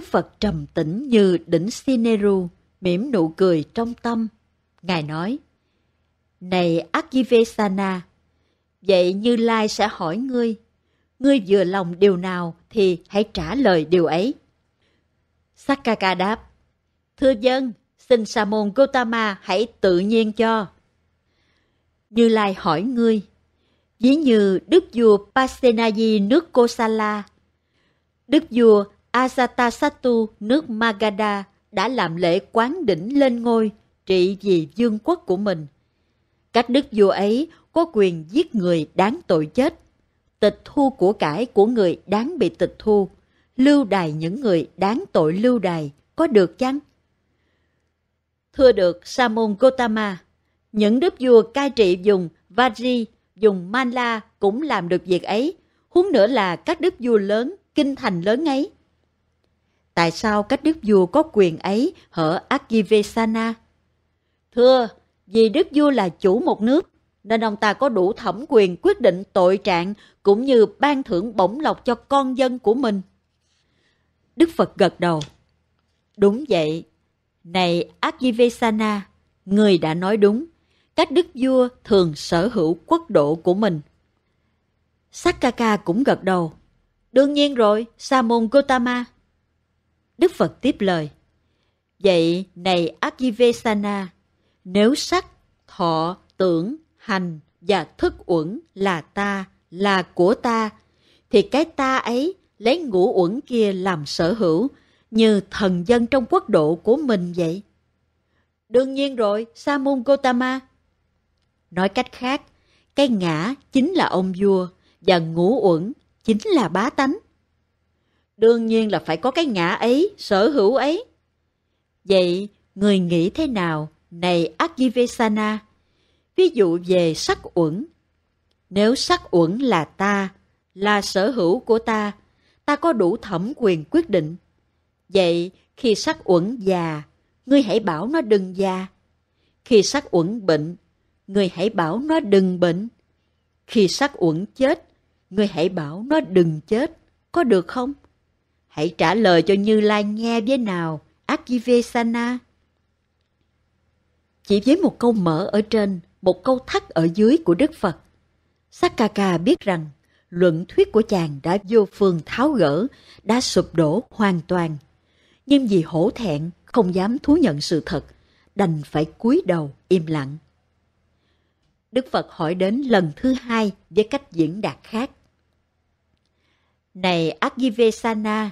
Đức Phật trầm tĩnh như đỉnh Sineru, mỉm nụ cười trong tâm. Ngài nói, Này Akivesana, vậy Như Lai sẽ hỏi ngươi, ngươi vừa lòng điều nào thì hãy trả lời điều ấy. Sakaka đáp, Thưa dân, xin Sa môn Gotama hãy tự nhiên cho. Như Lai hỏi ngươi, ví như đức vua Pasenayi nước Kosala, đức vua Ajatasattu nước Magadha đã làm lễ quán đỉnh lên ngôi, trị vì dương quốc của mình. Các đức vua ấy có quyền giết người đáng tội chết, tịch thu của cải của người đáng bị tịch thu, lưu đài những người đáng tội lưu đài có được chăng? Thưa được Sa Gotama, những đức vua cai trị dùng Vajri, dùng Manla cũng làm được việc ấy, huống nữa là các đức vua lớn, kinh thành lớn ấy tại sao các đức vua có quyền ấy hở Akivesana? Thưa, vì đức vua là chủ một nước, nên ông ta có đủ thẩm quyền quyết định tội trạng cũng như ban thưởng bổng lộc cho con dân của mình. Đức Phật gật đầu. Đúng vậy. Này Akivesana, người đã nói đúng. Các đức vua thường sở hữu quốc độ của mình. Sakaka cũng gật đầu. Đương nhiên rồi, Sa môn Gotama. Đức Phật tiếp lời. Vậy này Akivesana, nếu sắc, thọ, tưởng, hành và thức uẩn là ta, là của ta, thì cái ta ấy lấy ngũ uẩn kia làm sở hữu, như thần dân trong quốc độ của mình vậy. Đương nhiên rồi, Sa môn Gotama. Nói cách khác, cái ngã chính là ông vua và ngũ uẩn chính là bá tánh đương nhiên là phải có cái ngã ấy, sở hữu ấy. Vậy, người nghĩ thế nào, này Akivesana? Ví dụ về sắc uẩn. Nếu sắc uẩn là ta, là sở hữu của ta, ta có đủ thẩm quyền quyết định. Vậy, khi sắc uẩn già, ngươi hãy bảo nó đừng già. Khi sắc uẩn bệnh, ngươi hãy bảo nó đừng bệnh. Khi sắc uẩn chết, ngươi hãy bảo nó đừng chết. Có được không? Hãy trả lời cho Như Lai nghe với nào, Akivesana. Chỉ với một câu mở ở trên, một câu thắt ở dưới của Đức Phật, Sakaka biết rằng luận thuyết của chàng đã vô phương tháo gỡ, đã sụp đổ hoàn toàn. Nhưng vì hổ thẹn, không dám thú nhận sự thật, đành phải cúi đầu im lặng. Đức Phật hỏi đến lần thứ hai với cách diễn đạt khác. Này Agivesana,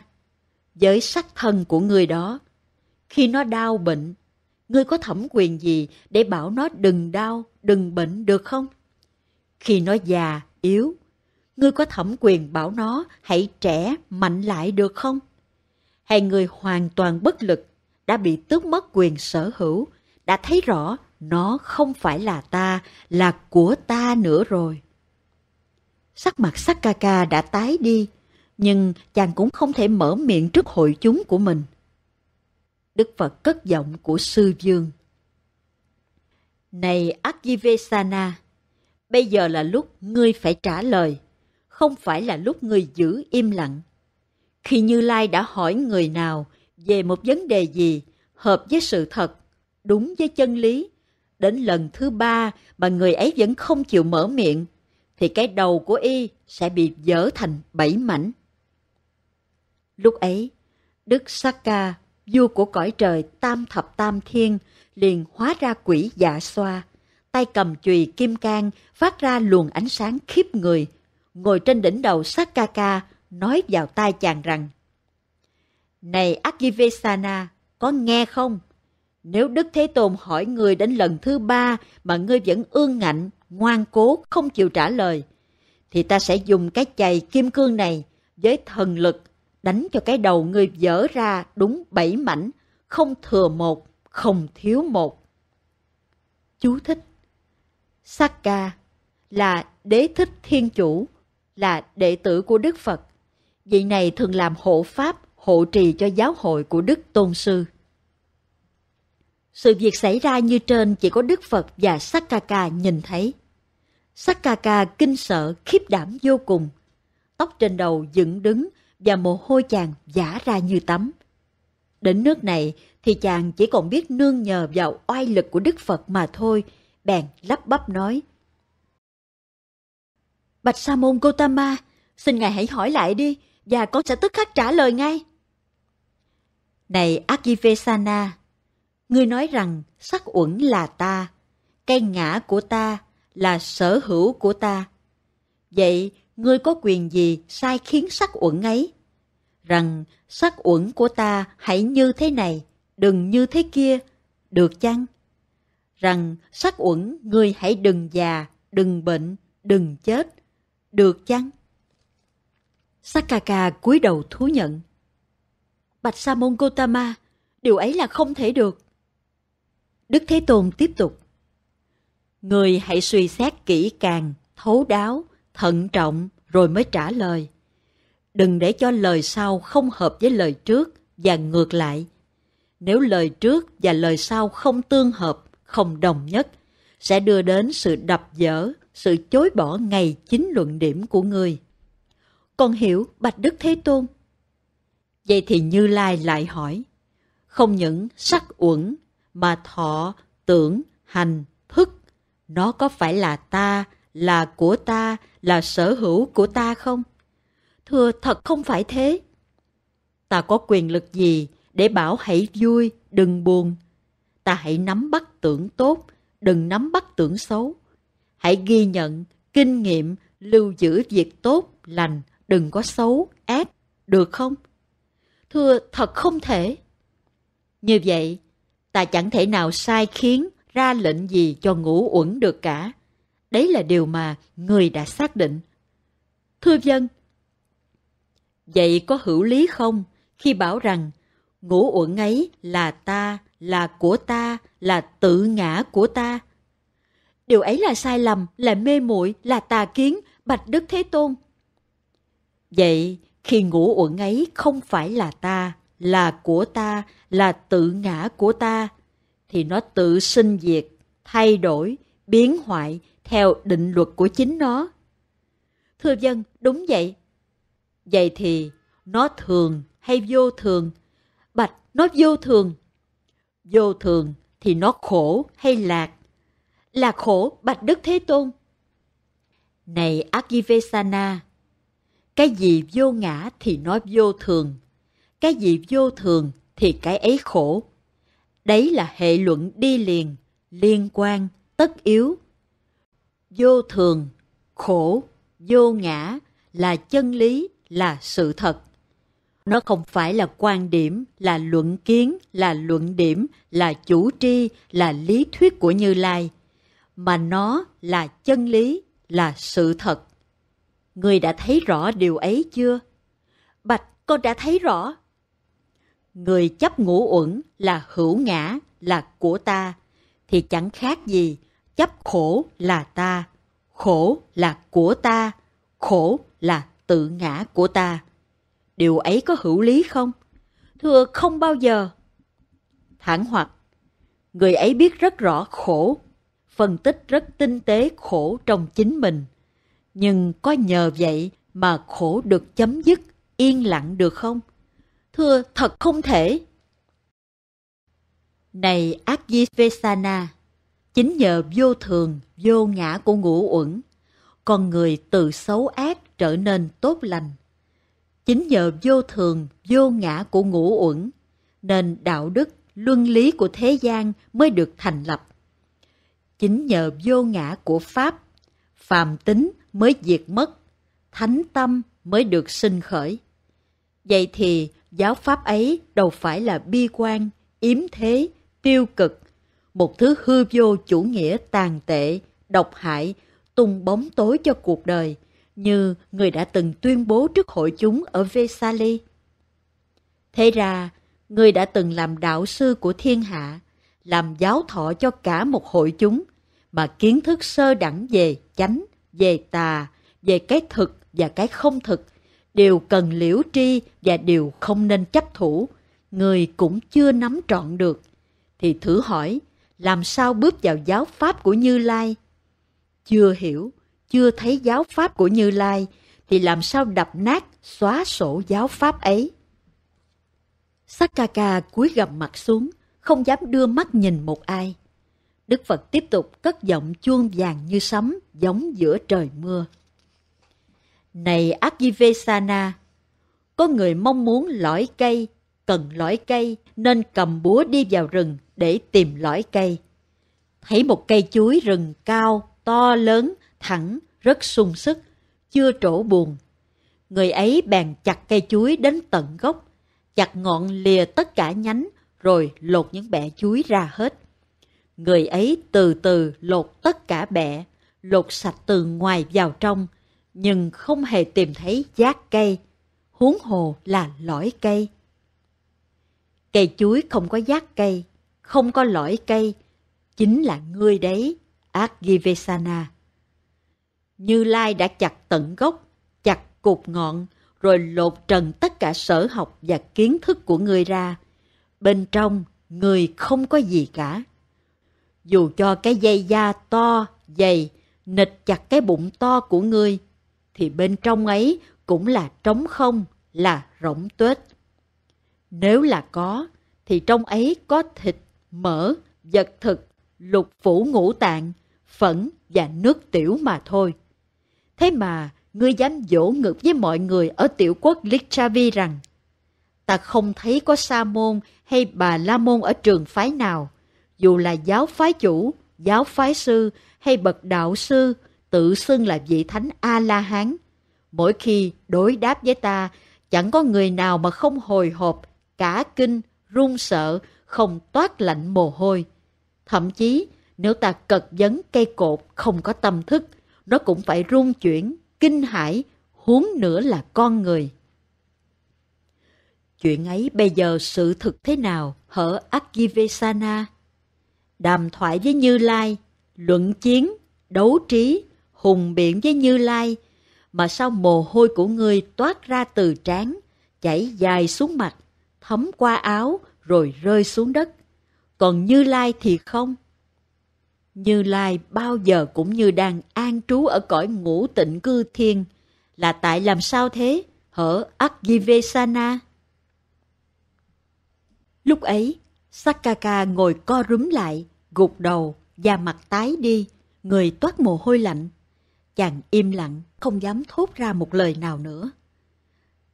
với sắc thân của người đó. Khi nó đau bệnh, ngươi có thẩm quyền gì để bảo nó đừng đau, đừng bệnh được không? Khi nó già, yếu, ngươi có thẩm quyền bảo nó hãy trẻ, mạnh lại được không? Hay người hoàn toàn bất lực, đã bị tước mất quyền sở hữu, đã thấy rõ nó không phải là ta, là của ta nữa rồi. Sắc mặt Sakaka đã tái đi, nhưng chàng cũng không thể mở miệng trước hội chúng của mình. Đức Phật cất giọng của sư dương. Này Akivesana, bây giờ là lúc ngươi phải trả lời, không phải là lúc ngươi giữ im lặng. Khi Như Lai đã hỏi người nào về một vấn đề gì hợp với sự thật, đúng với chân lý, đến lần thứ ba mà người ấy vẫn không chịu mở miệng, thì cái đầu của y sẽ bị dở thành bảy mảnh. Lúc ấy, Đức Saka, vua của cõi trời Tam Thập Tam Thiên, liền hóa ra quỷ dạ xoa, tay cầm chùy kim cang phát ra luồng ánh sáng khiếp người, ngồi trên đỉnh đầu Sakaka, nói vào tai chàng rằng Này Akivesana, có nghe không? Nếu Đức Thế Tôn hỏi người đến lần thứ ba mà ngươi vẫn ương ngạnh, ngoan cố, không chịu trả lời, thì ta sẽ dùng cái chày kim cương này với thần lực đánh cho cái đầu người dở ra đúng bảy mảnh, không thừa một, không thiếu một. Chú thích Sakka là đế thích thiên chủ, là đệ tử của Đức Phật. Vị này thường làm hộ pháp, hộ trì cho giáo hội của Đức Tôn Sư. Sự việc xảy ra như trên chỉ có Đức Phật và Sakaka nhìn thấy. Sakaka kinh sợ, khiếp đảm vô cùng. Tóc trên đầu dựng đứng, và mồ hôi chàng giả ra như tắm. Đến nước này thì chàng chỉ còn biết nương nhờ vào oai lực của Đức Phật mà thôi, bèn lắp bắp nói. Bạch Sa Môn Gotama, xin ngài hãy hỏi lại đi, và con sẽ tức khắc trả lời ngay. Này Akivesana, ngươi nói rằng sắc uẩn là ta, cây ngã của ta là sở hữu của ta. Vậy ngươi có quyền gì sai khiến sắc uẩn ấy? Rằng sắc uẩn của ta hãy như thế này, đừng như thế kia, được chăng? Rằng sắc uẩn ngươi hãy đừng già, đừng bệnh, đừng chết, được chăng? Sakaka cúi đầu thú nhận. Bạch Sa môn Gotama, điều ấy là không thể được. Đức Thế Tôn tiếp tục. Người hãy suy xét kỹ càng, thấu đáo, thận trọng rồi mới trả lời. Đừng để cho lời sau không hợp với lời trước và ngược lại. Nếu lời trước và lời sau không tương hợp, không đồng nhất, sẽ đưa đến sự đập dở, sự chối bỏ ngày chính luận điểm của người. Con hiểu Bạch Đức Thế Tôn. Vậy thì Như Lai lại hỏi, không những sắc uẩn mà thọ, tưởng, hành, thức, nó có phải là ta, là của ta, là sở hữu của ta không? Thưa thật không phải thế. Ta có quyền lực gì để bảo hãy vui, đừng buồn. Ta hãy nắm bắt tưởng tốt, đừng nắm bắt tưởng xấu. Hãy ghi nhận, kinh nghiệm, lưu giữ việc tốt, lành, đừng có xấu, ác, được không? Thưa thật không thể. Như vậy, ta chẳng thể nào sai khiến ra lệnh gì cho ngũ uẩn được cả. Đấy là điều mà người đã xác định. Thưa dân, vậy có hữu lý không khi bảo rằng ngũ uẩn ấy là ta, là của ta, là tự ngã của ta? Điều ấy là sai lầm, là mê muội, là tà kiến, bạch Đức Thế Tôn. Vậy khi ngũ uẩn ấy không phải là ta, là của ta, là tự ngã của ta, thì nó tự sinh diệt, thay đổi, biến hoại, theo định luật của chính nó. Thưa dân, đúng vậy. Vậy thì nó thường hay vô thường? Bạch, nó vô thường. Vô thường thì nó khổ hay lạc? Là khổ, Bạch Đức Thế Tôn. Này Akivesana, cái gì vô ngã thì nó vô thường. Cái gì vô thường thì cái ấy khổ. Đấy là hệ luận đi liền, liên quan, tất yếu vô thường, khổ, vô ngã là chân lý, là sự thật. Nó không phải là quan điểm, là luận kiến, là luận điểm, là chủ tri, là lý thuyết của Như Lai, mà nó là chân lý, là sự thật. Người đã thấy rõ điều ấy chưa? Bạch, con đã thấy rõ. Người chấp ngũ uẩn là hữu ngã, là của ta, thì chẳng khác gì chấp khổ là ta, khổ là của ta, khổ là tự ngã của ta. Điều ấy có hữu lý không? Thưa không bao giờ. Thẳng hoặc, người ấy biết rất rõ khổ, phân tích rất tinh tế khổ trong chính mình. Nhưng có nhờ vậy mà khổ được chấm dứt, yên lặng được không? Thưa thật không thể. Này vesana Chính nhờ vô thường, vô ngã của ngũ uẩn, con người từ xấu ác trở nên tốt lành. Chính nhờ vô thường, vô ngã của ngũ uẩn, nên đạo đức, luân lý của thế gian mới được thành lập. Chính nhờ vô ngã của Pháp, phàm tính mới diệt mất, thánh tâm mới được sinh khởi. Vậy thì giáo pháp ấy đâu phải là bi quan, yếm thế, tiêu cực một thứ hư vô chủ nghĩa tàn tệ, độc hại, tung bóng tối cho cuộc đời, như người đã từng tuyên bố trước hội chúng ở Vesali. Thế ra, người đã từng làm đạo sư của thiên hạ, làm giáo thọ cho cả một hội chúng, mà kiến thức sơ đẳng về chánh, về tà, về cái thực và cái không thực, đều cần liễu tri và đều không nên chấp thủ, người cũng chưa nắm trọn được. Thì thử hỏi, làm sao bước vào giáo pháp của Như Lai? Chưa hiểu, chưa thấy giáo pháp của Như Lai, thì làm sao đập nát, xóa sổ giáo pháp ấy? Sakaka cúi gầm mặt xuống, không dám đưa mắt nhìn một ai. Đức Phật tiếp tục cất giọng chuông vàng như sấm, giống giữa trời mưa. Này Akivesana, có người mong muốn lõi cây, cần lõi cây, nên cầm búa đi vào rừng để tìm lõi cây. Thấy một cây chuối rừng cao, to lớn, thẳng, rất sung sức, chưa trổ buồn. Người ấy bèn chặt cây chuối đến tận gốc, chặt ngọn lìa tất cả nhánh rồi lột những bẹ chuối ra hết. Người ấy từ từ lột tất cả bẹ, lột sạch từ ngoài vào trong, nhưng không hề tìm thấy giác cây, huống hồ là lõi cây. Cây chuối không có giác cây, không có lõi cây, chính là ngươi đấy, Agivesana. Như Lai đã chặt tận gốc, chặt cục ngọn, rồi lột trần tất cả sở học và kiến thức của ngươi ra. Bên trong, người không có gì cả. Dù cho cái dây da to, dày, nịch chặt cái bụng to của ngươi, thì bên trong ấy cũng là trống không, là rỗng tuếch. Nếu là có, thì trong ấy có thịt, mỡ, vật thực, lục phủ ngũ tạng, phẫn và nước tiểu mà thôi. Thế mà, ngươi dám dỗ ngực với mọi người ở tiểu quốc Lichavi rằng ta không thấy có sa môn hay bà la môn ở trường phái nào, dù là giáo phái chủ, giáo phái sư hay bậc đạo sư, tự xưng là vị thánh A-la-hán. Mỗi khi đối đáp với ta, chẳng có người nào mà không hồi hộp cả kinh, run sợ, không toát lạnh mồ hôi. Thậm chí, nếu ta cật dấn cây cột không có tâm thức, nó cũng phải run chuyển, kinh hãi, huống nữa là con người. Chuyện ấy bây giờ sự thực thế nào hở Akivesana? Đàm thoại với Như Lai, luận chiến, đấu trí, hùng biện với Như Lai, mà sao mồ hôi của ngươi toát ra từ trán, chảy dài xuống mặt, thấm qua áo rồi rơi xuống đất. Còn Như Lai thì không. Như Lai bao giờ cũng như đang an trú ở cõi ngũ tịnh cư thiên. Là tại làm sao thế? Hở Akjivesana. Lúc ấy, Sakaka ngồi co rúm lại, gục đầu, da mặt tái đi, người toát mồ hôi lạnh. Chàng im lặng, không dám thốt ra một lời nào nữa.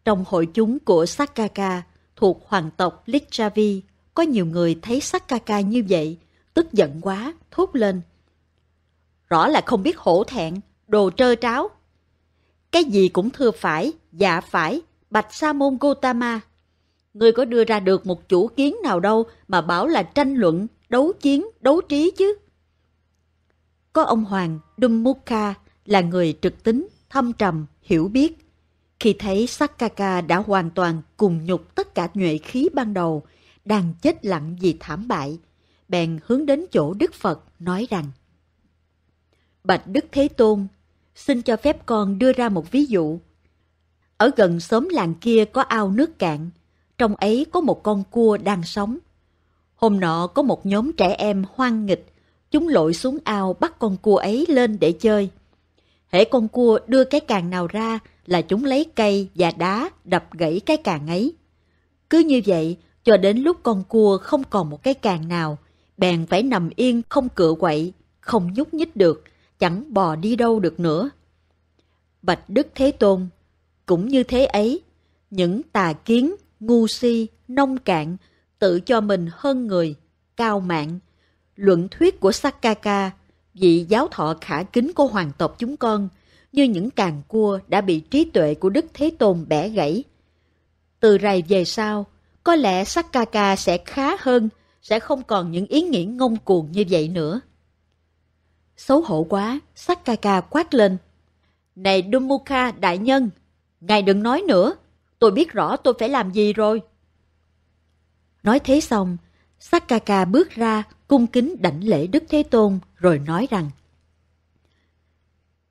Trong hội chúng của Sakaka, thuộc hoàng tộc Lichavi, có nhiều người thấy sắc ca ca như vậy, tức giận quá, thốt lên. Rõ là không biết hổ thẹn, đồ trơ tráo. Cái gì cũng thưa phải, dạ phải, bạch sa môn Gotama. Ngươi có đưa ra được một chủ kiến nào đâu mà bảo là tranh luận, đấu chiến, đấu trí chứ. Có ông Hoàng Dummuka là người trực tính, thâm trầm, hiểu biết, khi thấy Sakaka đã hoàn toàn cùng nhục tất cả nhuệ khí ban đầu, đang chết lặng vì thảm bại, bèn hướng đến chỗ Đức Phật nói rằng Bạch Đức Thế Tôn, xin cho phép con đưa ra một ví dụ. Ở gần xóm làng kia có ao nước cạn, trong ấy có một con cua đang sống. Hôm nọ có một nhóm trẻ em hoang nghịch, chúng lội xuống ao bắt con cua ấy lên để chơi – hễ con cua đưa cái càng nào ra là chúng lấy cây và đá đập gãy cái càng ấy. Cứ như vậy, cho đến lúc con cua không còn một cái càng nào, bèn phải nằm yên không cựa quậy, không nhúc nhích được, chẳng bò đi đâu được nữa. Bạch Đức Thế Tôn, cũng như thế ấy, những tà kiến, ngu si, nông cạn, tự cho mình hơn người, cao mạng. Luận thuyết của Sakaka vị giáo thọ khả kính của hoàng tộc chúng con, như những càng cua đã bị trí tuệ của Đức Thế Tôn bẻ gãy. Từ rày về sau, có lẽ sắc ca ca sẽ khá hơn, sẽ không còn những ý nghĩ ngông cuồng như vậy nữa. Xấu hổ quá, sắc ca ca quát lên. Này Dumukha đại nhân, ngài đừng nói nữa, tôi biết rõ tôi phải làm gì rồi. Nói thế xong, Sakaka bước ra, cung kính đảnh lễ Đức Thế Tôn rồi nói rằng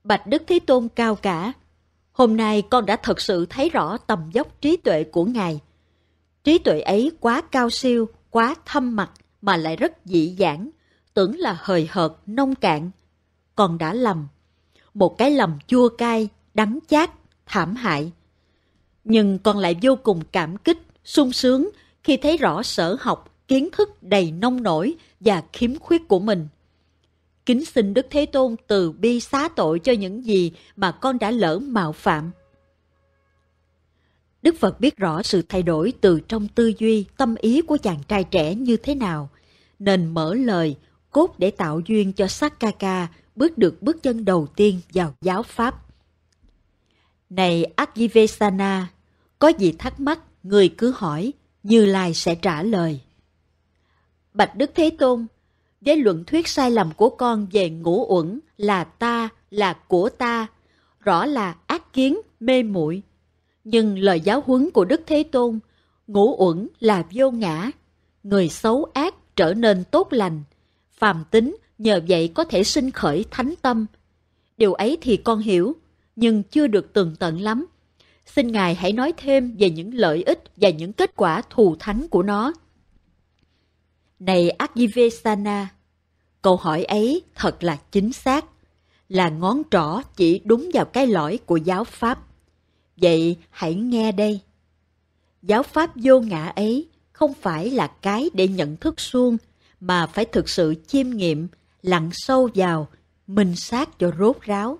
Bạch Đức Thế Tôn cao cả, hôm nay con đã thật sự thấy rõ tầm dốc trí tuệ của Ngài. Trí tuệ ấy quá cao siêu, quá thâm mặt mà lại rất dị dãn, tưởng là hời hợt, nông cạn. Con đã lầm, một cái lầm chua cay, đắng chát, thảm hại. Nhưng con lại vô cùng cảm kích, sung sướng khi thấy rõ sở học kiến thức đầy nông nổi và khiếm khuyết của mình. Kính xin Đức Thế Tôn từ bi xá tội cho những gì mà con đã lỡ mạo phạm. Đức Phật biết rõ sự thay đổi từ trong tư duy, tâm ý của chàng trai trẻ như thế nào, nên mở lời, cốt để tạo duyên cho Sakaka bước được bước chân đầu tiên vào giáo Pháp. Này Akivesana, có gì thắc mắc, người cứ hỏi, Như Lai sẽ trả lời. Bạch Đức Thế Tôn, với luận thuyết sai lầm của con về ngũ uẩn là ta, là của ta, rõ là ác kiến, mê muội. Nhưng lời giáo huấn của Đức Thế Tôn, ngũ uẩn là vô ngã, người xấu ác trở nên tốt lành, phàm tính nhờ vậy có thể sinh khởi thánh tâm. Điều ấy thì con hiểu, nhưng chưa được tường tận lắm. Xin Ngài hãy nói thêm về những lợi ích và những kết quả thù thánh của nó. Này Ajivesana, câu hỏi ấy thật là chính xác, là ngón trỏ chỉ đúng vào cái lõi của giáo Pháp. Vậy hãy nghe đây. Giáo Pháp vô ngã ấy không phải là cái để nhận thức suông mà phải thực sự chiêm nghiệm, lặn sâu vào, minh sát cho rốt ráo.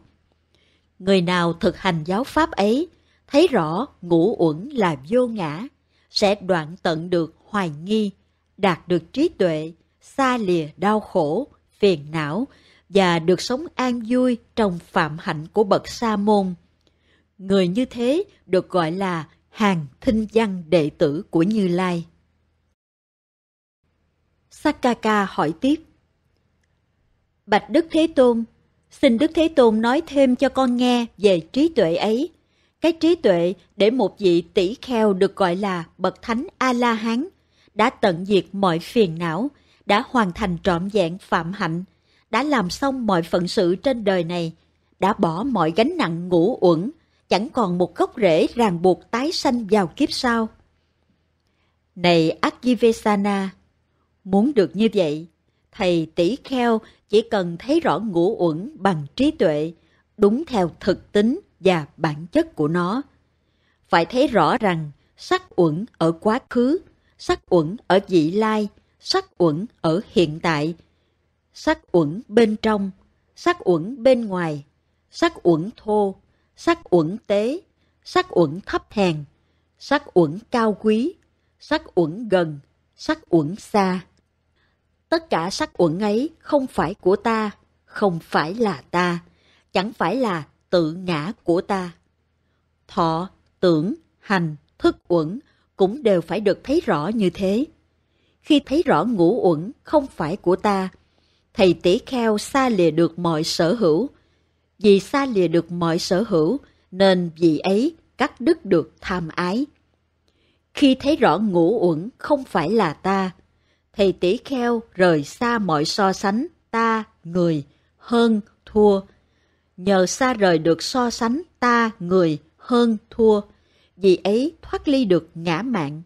Người nào thực hành giáo Pháp ấy, thấy rõ ngũ uẩn là vô ngã, sẽ đoạn tận được hoài nghi, đạt được trí tuệ, xa lìa đau khổ, phiền não và được sống an vui trong phạm hạnh của bậc sa môn. Người như thế được gọi là hàng thinh văn đệ tử của Như Lai. Sakaka hỏi tiếp. Bạch Đức Thế Tôn, xin Đức Thế Tôn nói thêm cho con nghe về trí tuệ ấy. Cái trí tuệ để một vị tỷ kheo được gọi là Bậc Thánh A-La-Hán đã tận diệt mọi phiền não, đã hoàn thành trọn vẹn phạm hạnh, đã làm xong mọi phận sự trên đời này, đã bỏ mọi gánh nặng ngũ uẩn, chẳng còn một gốc rễ ràng buộc tái sanh vào kiếp sau. Này Akivesana, muốn được như vậy, thầy tỷ kheo chỉ cần thấy rõ ngũ uẩn bằng trí tuệ, đúng theo thực tính và bản chất của nó. Phải thấy rõ rằng sắc uẩn ở quá khứ, sắc uẩn ở dị lai, sắc uẩn ở hiện tại, sắc uẩn bên trong, sắc uẩn bên ngoài, sắc uẩn thô, sắc uẩn tế, sắc uẩn thấp hèn, sắc uẩn cao quý, sắc uẩn gần, sắc uẩn xa. Tất cả sắc uẩn ấy không phải của ta, không phải là ta, chẳng phải là tự ngã của ta. Thọ, tưởng, hành, thức uẩn cũng đều phải được thấy rõ như thế. Khi thấy rõ ngũ uẩn không phải của ta, thầy tỷ kheo xa lìa được mọi sở hữu. Vì xa lìa được mọi sở hữu, nên vị ấy cắt đứt được tham ái. Khi thấy rõ ngũ uẩn không phải là ta, thầy tỷ kheo rời xa mọi so sánh ta, người, hơn, thua. Nhờ xa rời được so sánh ta, người, hơn, thua – vì ấy thoát ly được ngã mạng.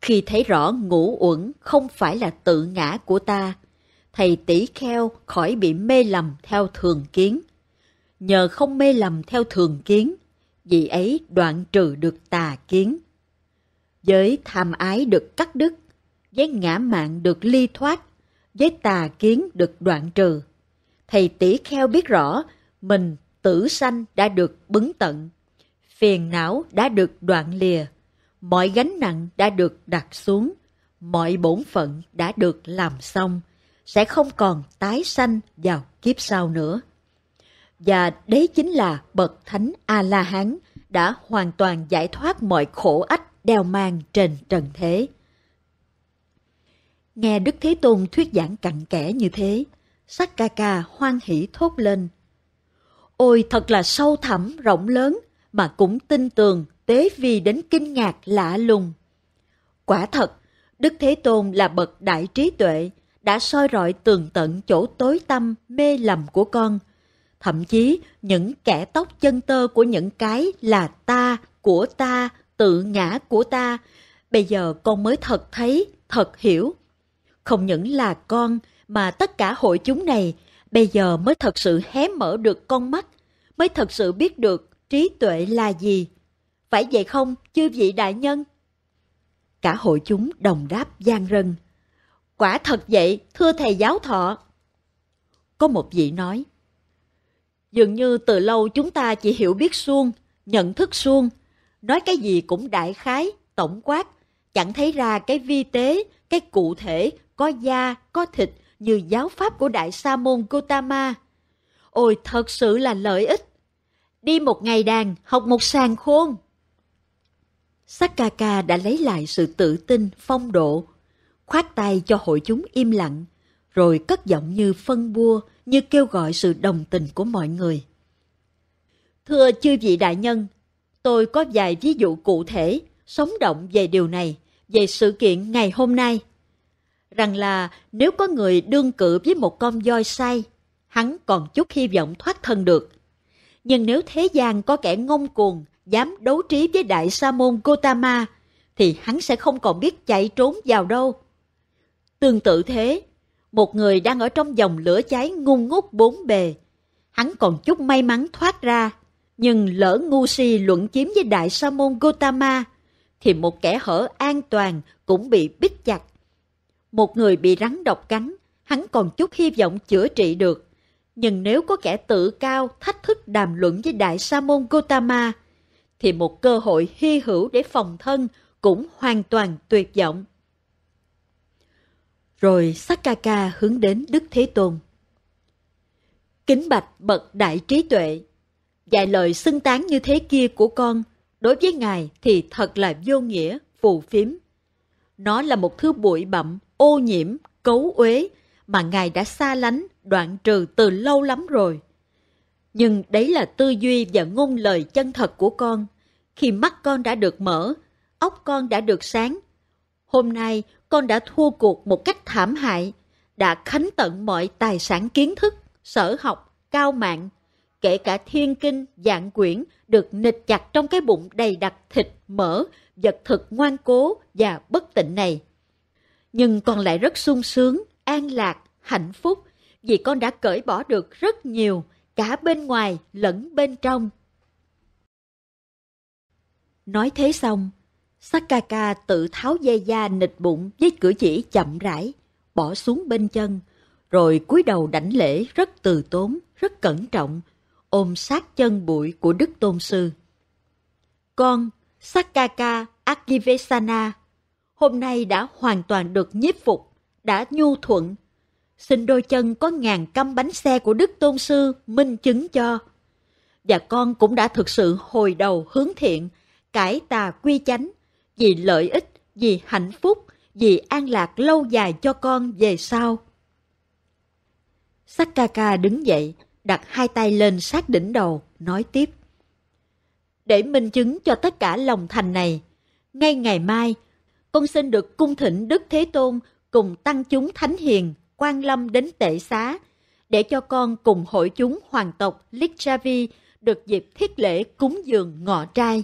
Khi thấy rõ ngũ uẩn không phải là tự ngã của ta, thầy tỷ kheo khỏi bị mê lầm theo thường kiến. Nhờ không mê lầm theo thường kiến, vị ấy đoạn trừ được tà kiến. Với tham ái được cắt đứt, với ngã mạng được ly thoát, với tà kiến được đoạn trừ. Thầy tỷ kheo biết rõ mình tử sanh đã được bứng tận, phiền não đã được đoạn lìa, mọi gánh nặng đã được đặt xuống, mọi bổn phận đã được làm xong, sẽ không còn tái sanh vào kiếp sau nữa. Và đấy chính là Bậc Thánh A-La-Hán đã hoàn toàn giải thoát mọi khổ ách đeo mang trên trần thế. Nghe Đức Thế Tôn thuyết giảng cặn kẽ như thế, Sắc Ca Ca hoan hỷ thốt lên. Ôi thật là sâu thẳm, rộng lớn, mà cũng tin tưởng tế vi đến kinh ngạc lạ lùng. Quả thật, Đức Thế Tôn là bậc đại trí tuệ, đã soi rọi tường tận chỗ tối tâm mê lầm của con. Thậm chí, những kẻ tóc chân tơ của những cái là ta, của ta, tự ngã của ta, bây giờ con mới thật thấy, thật hiểu. Không những là con, mà tất cả hội chúng này bây giờ mới thật sự hé mở được con mắt, mới thật sự biết được trí tuệ là gì? Phải vậy không, chư vị đại nhân? Cả hội chúng đồng đáp gian rân. Quả thật vậy, thưa thầy giáo thọ. Có một vị nói, Dường như từ lâu chúng ta chỉ hiểu biết suông, nhận thức suông, nói cái gì cũng đại khái, tổng quát, chẳng thấy ra cái vi tế, cái cụ thể, có da, có thịt như giáo pháp của Đại Sa Môn Gautama. Ôi thật sự là lợi ích! Đi một ngày đàn, học một sàn khôn. Sakaka đã lấy lại sự tự tin, phong độ, khoát tay cho hội chúng im lặng, rồi cất giọng như phân bua, như kêu gọi sự đồng tình của mọi người. Thưa chư vị đại nhân, tôi có vài ví dụ cụ thể, sống động về điều này, về sự kiện ngày hôm nay. Rằng là nếu có người đương cự với một con voi say, hắn còn chút hy vọng thoát thân được, nhưng nếu thế gian có kẻ ngông cuồng, dám đấu trí với Đại Sa Môn Gotama, thì hắn sẽ không còn biết chạy trốn vào đâu. Tương tự thế, một người đang ở trong dòng lửa cháy ngung ngút bốn bề. Hắn còn chút may mắn thoát ra, nhưng lỡ ngu si luận chiếm với Đại Sa Môn Gotama, thì một kẻ hở an toàn cũng bị bít chặt. Một người bị rắn độc cắn, hắn còn chút hy vọng chữa trị được, nhưng nếu có kẻ tự cao thách thức đàm luận với Đại Sa môn Gotama, thì một cơ hội hy hữu để phòng thân cũng hoàn toàn tuyệt vọng. Rồi Sakaka hướng đến Đức Thế Tôn. Kính bạch bậc đại trí tuệ, vài lời xưng tán như thế kia của con, đối với ngài thì thật là vô nghĩa, phù phiếm. Nó là một thứ bụi bặm, ô nhiễm, cấu uế mà ngài đã xa lánh đoạn trừ từ lâu lắm rồi. Nhưng đấy là tư duy và ngôn lời chân thật của con. Khi mắt con đã được mở, óc con đã được sáng. Hôm nay con đã thua cuộc một cách thảm hại, đã khánh tận mọi tài sản kiến thức, sở học, cao mạng, kể cả thiên kinh, dạng quyển được nịch chặt trong cái bụng đầy đặc thịt, mỡ, vật thực ngoan cố và bất tịnh này. Nhưng con lại rất sung sướng, an lạc, hạnh phúc vì con đã cởi bỏ được rất nhiều, cả bên ngoài lẫn bên trong. Nói thế xong, Sakaka tự tháo dây da nịch bụng với cử chỉ chậm rãi, bỏ xuống bên chân, rồi cúi đầu đảnh lễ rất từ tốn, rất cẩn trọng, ôm sát chân bụi của Đức Tôn Sư. Con, Sakaka Agivesana, hôm nay đã hoàn toàn được nhiếp phục, đã nhu thuận xin đôi chân có ngàn căm bánh xe của Đức Tôn Sư minh chứng cho. Và con cũng đã thực sự hồi đầu hướng thiện, cải tà quy chánh, vì lợi ích, vì hạnh phúc, vì an lạc lâu dài cho con về sau. Sakaka đứng dậy, đặt hai tay lên sát đỉnh đầu, nói tiếp. Để minh chứng cho tất cả lòng thành này, ngay ngày mai, con xin được cung thỉnh Đức Thế Tôn cùng tăng chúng Thánh Hiền quan lâm đến tệ xá, để cho con cùng hội chúng hoàng tộc Lichavi được dịp thiết lễ cúng dường ngọ trai.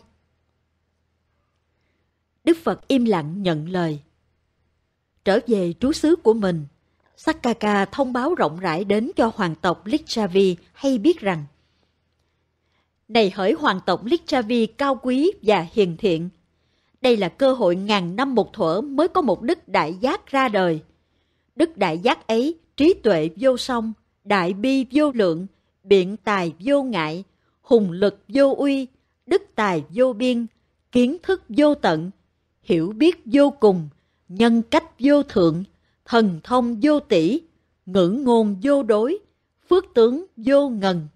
Đức Phật im lặng nhận lời. Trở về trú xứ của mình, Sakaka thông báo rộng rãi đến cho hoàng tộc Lichavi hay biết rằng Này hỡi hoàng tộc Lichavi cao quý và hiền thiện, đây là cơ hội ngàn năm một thuở mới có một đức đại giác ra đời – Đức đại giác ấy trí tuệ vô song, đại bi vô lượng, biện tài vô ngại, hùng lực vô uy, đức tài vô biên, kiến thức vô tận, hiểu biết vô cùng, nhân cách vô thượng, thần thông vô tỷ, ngữ ngôn vô đối, phước tướng vô ngần.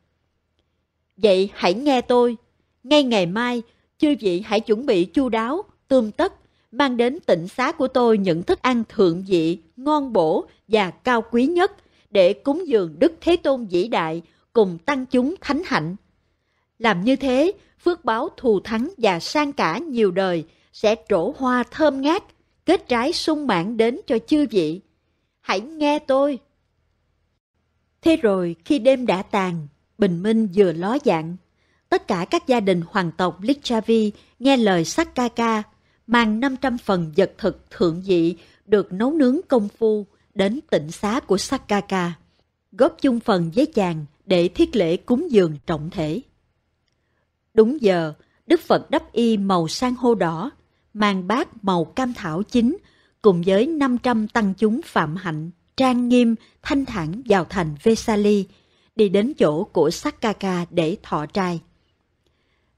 Vậy hãy nghe tôi, ngay ngày mai, chư vị hãy chuẩn bị chu đáo, tươm tất, mang đến tỉnh xá của tôi những thức ăn thượng vị, ngon bổ và cao quý nhất để cúng dường Đức Thế Tôn vĩ đại cùng tăng chúng thánh hạnh. Làm như thế, phước báo thù thắng và sang cả nhiều đời sẽ trổ hoa thơm ngát, kết trái sung mãn đến cho chư vị. Hãy nghe tôi. Thế rồi khi đêm đã tàn, bình minh vừa ló dạng, tất cả các gia đình hoàng tộc Lichavi nghe lời Sakaka mang 500 phần vật thực thượng dị được nấu nướng công phu đến tỉnh xá của Sakaka, góp chung phần với chàng để thiết lễ cúng dường trọng thể. Đúng giờ, Đức Phật đắp y màu sang hô đỏ, mang bát màu cam thảo chính, cùng với 500 tăng chúng phạm hạnh, trang nghiêm, thanh thản vào thành Vesali, đi đến chỗ của Sakaka để thọ trai.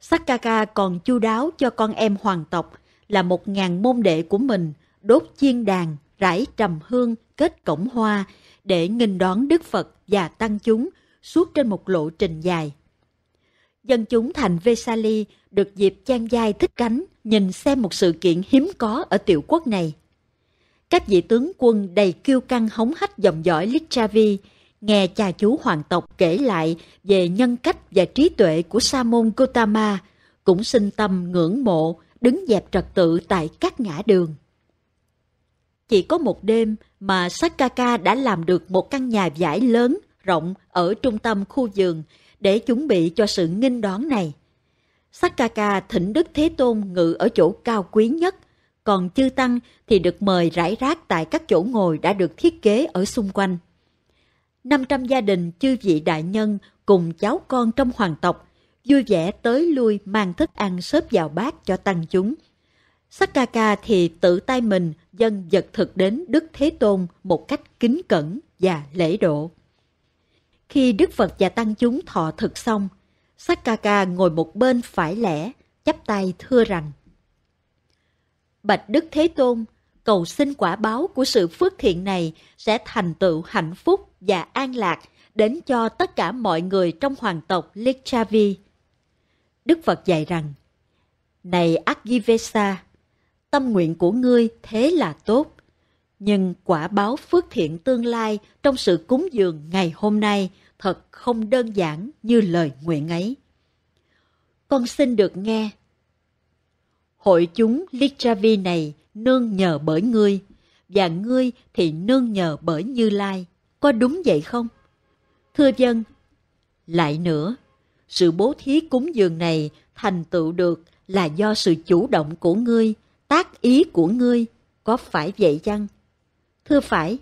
Sakaka còn chu đáo cho con em hoàng tộc là một ngàn môn đệ của mình đốt chiên đàn, rải trầm hương, kết cổng hoa để nghinh đón Đức Phật và tăng chúng suốt trên một lộ trình dài. Dân chúng thành Vesali được dịp Trang Giai thích cánh nhìn xem một sự kiện hiếm có ở tiểu quốc này. Các vị tướng quân đầy kiêu căng hống hách dòng dõi Lichavi nghe cha chú hoàng tộc kể lại về nhân cách và trí tuệ của Sa môn Gotama, cũng sinh tâm ngưỡng mộ đứng dẹp trật tự tại các ngã đường. Chỉ có một đêm mà Sakaka đã làm được một căn nhà giải lớn, rộng ở trung tâm khu vườn để chuẩn bị cho sự nghinh đón này. Sakaka thỉnh Đức Thế Tôn ngự ở chỗ cao quý nhất, còn chư tăng thì được mời rải rác tại các chỗ ngồi đã được thiết kế ở xung quanh. 500 gia đình chư vị đại nhân cùng cháu con trong hoàng tộc vui vẻ tới lui mang thức ăn xớp vào bát cho tăng chúng. Sakaka thì tự tay mình dân vật thực đến Đức Thế Tôn một cách kính cẩn và lễ độ. Khi Đức Phật và tăng chúng thọ thực xong, Sakaka ngồi một bên phải lẽ, chắp tay thưa rằng Bạch Đức Thế Tôn, cầu xin quả báo của sự phước thiện này sẽ thành tựu hạnh phúc và an lạc đến cho tất cả mọi người trong hoàng tộc Lichavi. Đức Phật dạy rằng, Này Agivesa, tâm nguyện của ngươi thế là tốt, nhưng quả báo phước thiện tương lai trong sự cúng dường ngày hôm nay thật không đơn giản như lời nguyện ấy. Con xin được nghe. Hội chúng Lichavi này nương nhờ bởi ngươi, và ngươi thì nương nhờ bởi Như Lai. Có đúng vậy không? Thưa dân, lại nữa, sự bố thí cúng dường này thành tựu được là do sự chủ động của ngươi, tác ý của ngươi, có phải vậy chăng? Thưa phải.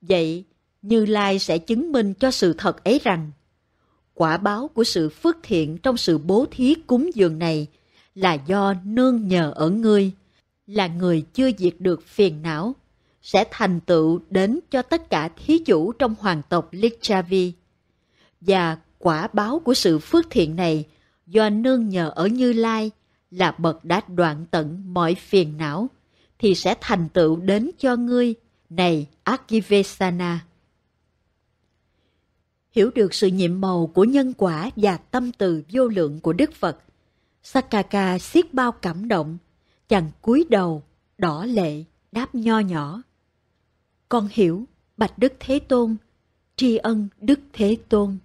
Vậy, Như Lai sẽ chứng minh cho sự thật ấy rằng, quả báo của sự phước thiện trong sự bố thí cúng dường này là do nương nhờ ở ngươi, là người chưa diệt được phiền não, sẽ thành tựu đến cho tất cả thí chủ trong hoàng tộc Lichavi. Và quả báo của sự phước thiện này do nương nhờ ở Như Lai là bậc đã đoạn tận mọi phiền não thì sẽ thành tựu đến cho ngươi, này Akivesana. Hiểu được sự nhiệm màu của nhân quả và tâm từ vô lượng của Đức Phật, Sakaka siết bao cảm động, chàng cúi đầu, đỏ lệ, đáp nho nhỏ. Con hiểu, Bạch Đức Thế Tôn, tri ân Đức Thế Tôn.